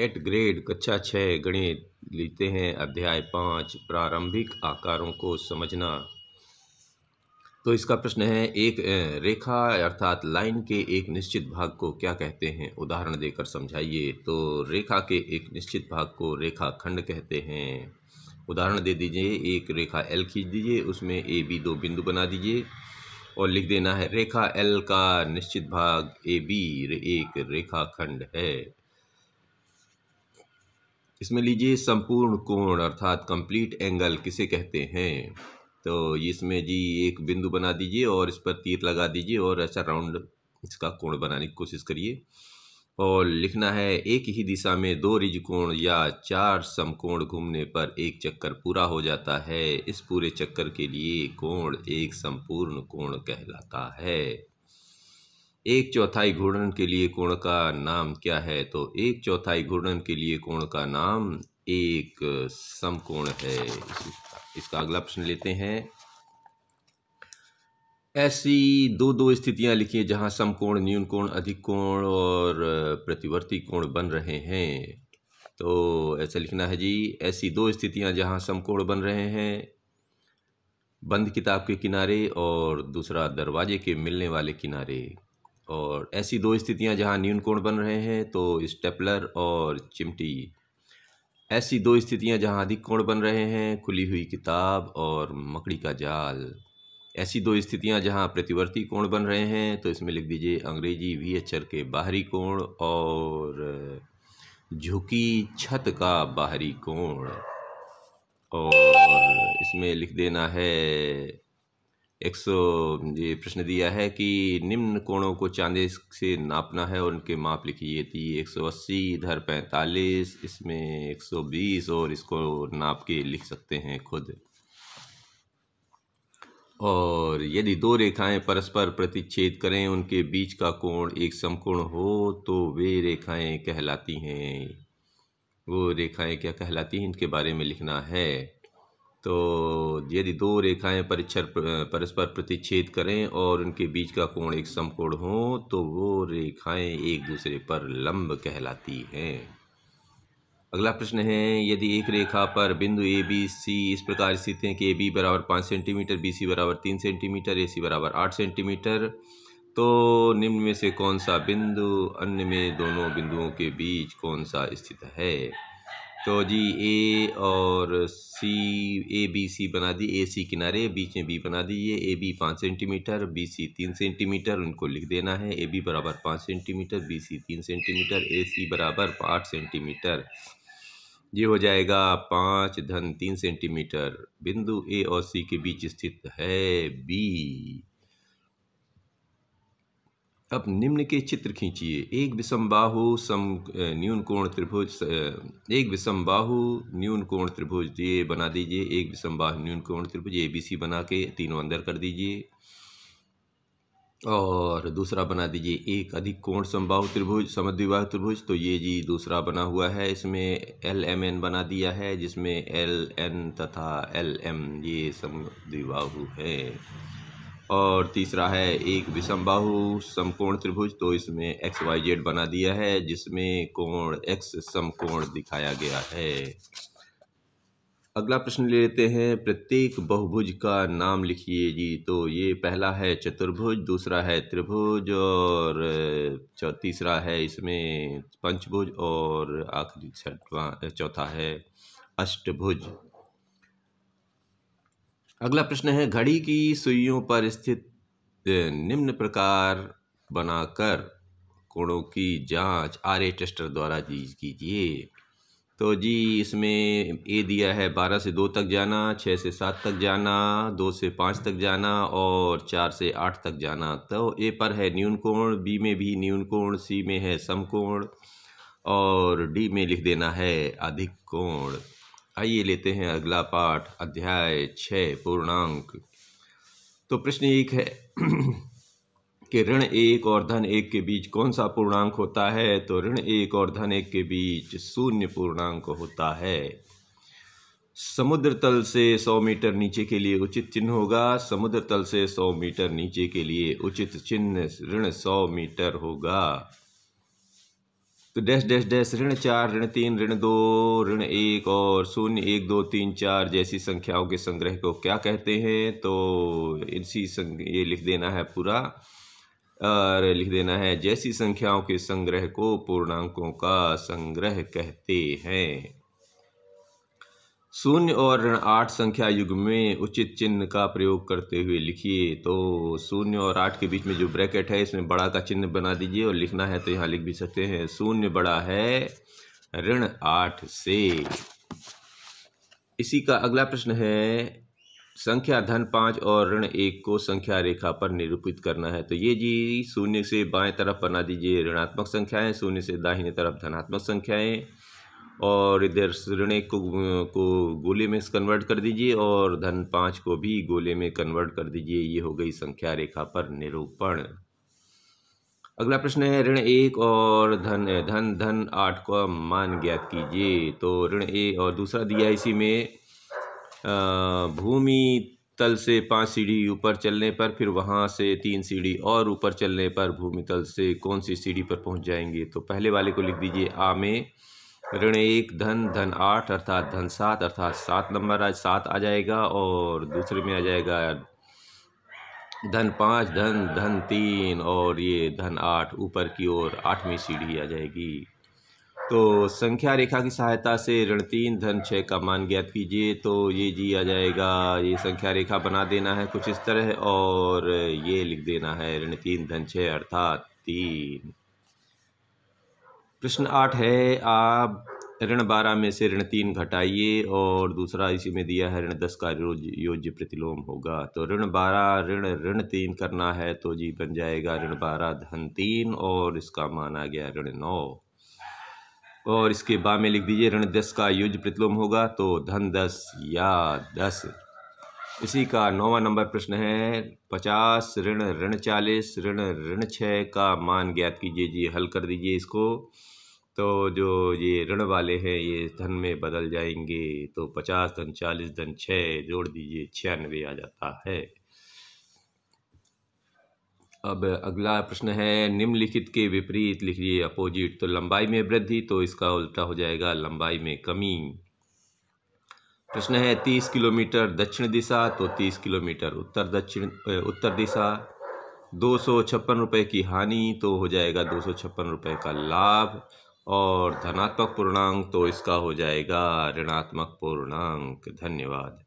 eight grade कक्षा छः गणित लेते हैं अध्याय पाँच प्रारंभिक आकारों को समझना तो इसका प्रश्न है एक रेखा अर्थात लाइन के एक निश्चित भाग को क्या कहते हैं उदाहरण देकर समझाइए तो रेखा के एक निश्चित भाग को रेखा खंड कहते हैं उदाहरण दे दीजिए एक रेखा एल खींच दीजिए उसमें ए बी दो बिंदु बना दीजिए और लिख देना है रेखा एल का निश्चित भाग ए बी एक रेखा खंड है इसमें लीजिए संपूर्ण कोण अर्थात कंप्लीट एंगल किसे कहते हैं तो इसमें जी एक बिंदु बना दीजिए और इस पर तीर लगा दीजिए और ऐसा राउंड इसका कोण बनाने की कोशिश करिए और लिखना है एक ही दिशा में दो रिज कोण या चार समकोण घूमने पर एक चक्कर पूरा हो जाता है इस पूरे चक्कर के लिए कोण एक संपूर्ण कोण कहलाता है एक चौथाई घूर्णन के लिए कोण का नाम क्या है तो एक चौथाई घूर्णन के लिए कोण का नाम एक समकोण है इसका अगला प्रश्न लेते हैं ऐसी दो दो स्थितियां लिखिए जहां समकोण न्यून कोण अधिक कोण और प्रतिवर्ती कोण बन रहे हैं तो ऐसा लिखना है जी ऐसी दो स्थितियां जहां समकोण बन रहे हैं बंद किताब के किनारे और दूसरा दरवाजे के मिलने वाले किनारे और ऐसी दो स्थितियां जहां न्यून कोण बन रहे हैं तो स्टेपलर और चिमटी ऐसी दो स्थितियां जहां अधिक कोण बन रहे हैं खुली हुई किताब और मकड़ी का जाल ऐसी दो स्थितियां जहां प्रतिवर्ती कोण बन रहे हैं तो इसमें लिख दीजिए अंग्रेजी वी अक्षर के बाहरी कोण और झुकी छत का बाहरी कोण और इसमें लिख देना है एक सौ ये प्रश्न दिया है कि निम्न कोणों को चांदे से नापना है और उनके माप लिखिए तो ये एक सौ अस्सी इधर पैंतालीस इसमें एक सौ बीस और इसको नाप के लिख सकते हैं खुद और यदि दो रेखाएं परस्पर प्रतिच्छेद करें उनके बीच का कोण एक समकोण हो तो वे रेखाएं कहलाती हैं वो रेखाएं क्या कहलाती हैं इनके बारे में लिखना है तो यदि दो रेखाएं परिच्छर परस्पर प्रतिच्छेद करें और उनके बीच का कोण एक समकोण हो तो वो रेखाएं एक दूसरे पर लंब कहलाती हैं अगला प्रश्न है यदि एक रेखा पर बिंदु ए बी सी इस प्रकार स्थित हैं कि ए बी बराबर पाँच सेंटीमीटर बी सी बराबर तीन सेंटीमीटर ए सी बराबर आठ सेंटीमीटर तो निम्न में से कौन सा बिंदु अन्य में दोनों बिंदुओं के बीच कौन सा स्थित है तो जी ए और सी ए बी सी बना दी ए सी किनारे बीच में बी बना दीजिए ए बी पाँच सेंटीमीटर बी सी तीन सेंटीमीटर उनको लिख देना है ए बी बराबर पाँच सेंटीमीटर बी सी तीन सेंटीमीटर ए सी बराबर आठ सेंटीमीटर ये हो जाएगा पाँच धन तीन सेंटीमीटर बिंदु ए और सी के बीच स्थित है बी अब निम्न के चित्र खींचिए एक विषम बाहु सम न्यून कोण त्रिभुज एक विषम बाहु न्यून कोण त्रिभुज ये बना दीजिए एक विषम बाहु न्यून कोण त्रिभुज ए बी सी बना के तीनों अंदर कर दीजिए और दूसरा बना दीजिए एक अधिक कोण समबाहु त्रिभुज समद्विबाहु त्रिभुज तो ये जी दूसरा बना हुआ है इसमें एल एम एन बना दिया है जिसमें एल एन तथा एल एम ये समद्विबाहु है और तीसरा है एक विषम बाहु समकोण त्रिभुज तो इसमें एक्स वाई जेड बना दिया है जिसमें कोण एक्स समकोण दिखाया गया है अगला प्रश्न ले लेते हैं प्रत्येक बहुभुज का नाम लिखिए जी तो ये पहला है चतुर्भुज दूसरा है त्रिभुज और तीसरा है इसमें पंचभुज और आखिरी छठवा चौथा है अष्टभुज अगला प्रश्न है घड़ी की सुइयों पर स्थित निम्न प्रकार बनाकर कोणों की जांच आर ए टेस्टर द्वारा जी कीजिए तो जी इसमें ए दिया है बारह से दो तक जाना छः से सात तक जाना दो से पाँच तक जाना और चार से आठ तक जाना तो ए पर है न्यून कोण बी में भी न्यून कोण सी में है समकोण और डी में लिख देना है अधिक कोण आइए लेते हैं अगला पाठ अध्याय छ पूर्णांक तो प्रश्न एक है कि ऋण एक और धन एक के बीच कौन सा पूर्णांक होता है तो ऋण एक और धन एक के बीच शून्य पूर्णांक होता है समुद्र तल से सौ मीटर नीचे के लिए उचित चिन्ह होगा समुद्र तल से सौ मीटर नीचे के लिए उचित चिन्ह ऋण सौ मीटर होगा तो डैश डैश डैश ऋण चार ऋण तीन ऋण दो ऋण एक और शून्य एक दो तीन चार जैसी संख्याओं के संग्रह को क्या कहते हैं तो इसी संग ये लिख देना है पूरा और लिख देना है जैसी संख्याओं के संग्रह को पूर्णांकों का संग्रह कहते हैं शून्य और ऋण आठ संख्या युग में उचित चिन्ह का प्रयोग करते हुए लिखिए तो शून्य और आठ के बीच में जो ब्रैकेट है इसमें बड़ा का चिन्ह बना दीजिए और लिखना है तो यहाँ लिख भी सकते हैं शून्य बड़ा है ऋण आठ से इसी का अगला प्रश्न है संख्या धन पाँच और ऋण एक को संख्या रेखा पर निरूपित करना है तो ये जी शून्य से बाएं तरफ बना दीजिए ऋणात्मक संख्याएं शून्य से दाहिने तरफ धनात्मक संख्याएं और इधर ऋण एक को को गोले में कन्वर्ट कर दीजिए और धन पाँच को भी गोले में कन्वर्ट कर दीजिए ये हो गई संख्या रेखा पर निरूपण अगला प्रश्न है ऋण एक और धन धन धन आठ को मान ज्ञात कीजिए तो ऋण ए और दूसरा दिया इसी में भूमि तल से पांच सीढ़ी ऊपर चलने पर फिर वहाँ से तीन सीढ़ी और ऊपर चलने पर भूमि तल से कौन सी सीढ़ी पर पहुँच जाएंगे तो पहले वाले को लिख दीजिए आ में ऋण एक धन धन आठ अर्थात धन सात अर्थात सात नंबर आज सात आ जाएगा और दूसरे में आ जाएगा धन पाँच धन धन तीन और ये धन आठ ऊपर की ओर आठवीं सीढ़ी आ जाएगी तो संख्या रेखा की सहायता से ऋण तीन धन छः का मान ज्ञात कीजिए तो ये जी आ जाएगा ये संख्या रेखा बना देना है कुछ इस तरह और ये लिख देना है ऋण तीन धन छः अर्थात तीन प्रश्न आठ है आप ऋण बारह में से ऋण तीन घटाइए और दूसरा इसी में दिया है ऋण दस का योज्य प्रतिलोम होगा तो ऋण बारह ऋण ऋण तीन करना है तो जी बन जाएगा ऋण बारह धन तीन और इसका मान आ गया ऋण नौ और इसके बाद में लिख दीजिए ऋण दस का युज प्रतिलोम होगा तो धन दस या दस इसी का नौवा नंबर प्रश्न है पचास ऋण ऋण चालीस ऋण ऋण छः का मान ज्ञात कीजिए जी हल कर दीजिए इसको तो जो ये ऋण वाले हैं ये धन में बदल जाएंगे तो पचास धन चालीस धन छः जोड़ दीजिए छियानवे आ जाता है अब अगला प्रश्न है निम्नलिखित के विपरीत लिखिए अपोजिट तो लंबाई में वृद्धि तो इसका उल्टा हो जाएगा लंबाई में कमी प्रश्न है तीस किलोमीटर दक्षिण दिशा तो तीस किलोमीटर उत्तर दक्षिण उत्तर दिशा दो सौ छप्पन रुपये की हानि तो हो जाएगा दो सौ छप्पन रुपये का लाभ और धनात्मक पूर्णांक तो इसका हो जाएगा ऋणात्मक पूर्णांक धन्यवाद